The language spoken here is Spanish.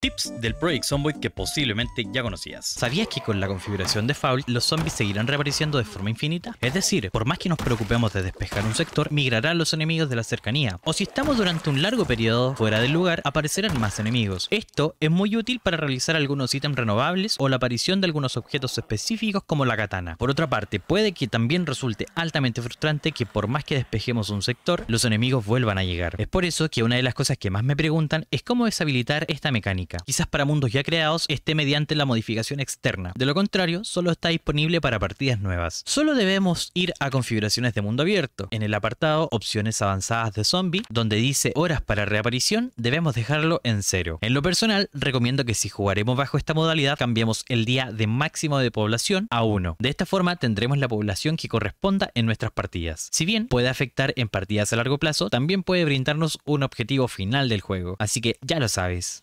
tips del Project Zomboid que posiblemente ya conocías. ¿Sabías que con la configuración de Foul los zombies seguirán reapareciendo de forma infinita? Es decir, por más que nos preocupemos de despejar un sector, migrarán los enemigos de la cercanía. O si estamos durante un largo periodo fuera del lugar, aparecerán más enemigos. Esto es muy útil para realizar algunos ítems renovables o la aparición de algunos objetos específicos como la katana. Por otra parte, puede que también resulte altamente frustrante que por más que despejemos un sector, los enemigos vuelvan a llegar. Es por eso que una de las cosas que más me preguntan es cómo deshabilitar esta mecánica quizás para mundos ya creados esté mediante la modificación externa. De lo contrario, solo está disponible para partidas nuevas. Solo debemos ir a configuraciones de mundo abierto. En el apartado opciones avanzadas de zombie, donde dice horas para reaparición, debemos dejarlo en cero. En lo personal, recomiendo que si jugaremos bajo esta modalidad, cambiemos el día de máximo de población a 1. De esta forma tendremos la población que corresponda en nuestras partidas. Si bien puede afectar en partidas a largo plazo, también puede brindarnos un objetivo final del juego. Así que ya lo sabes.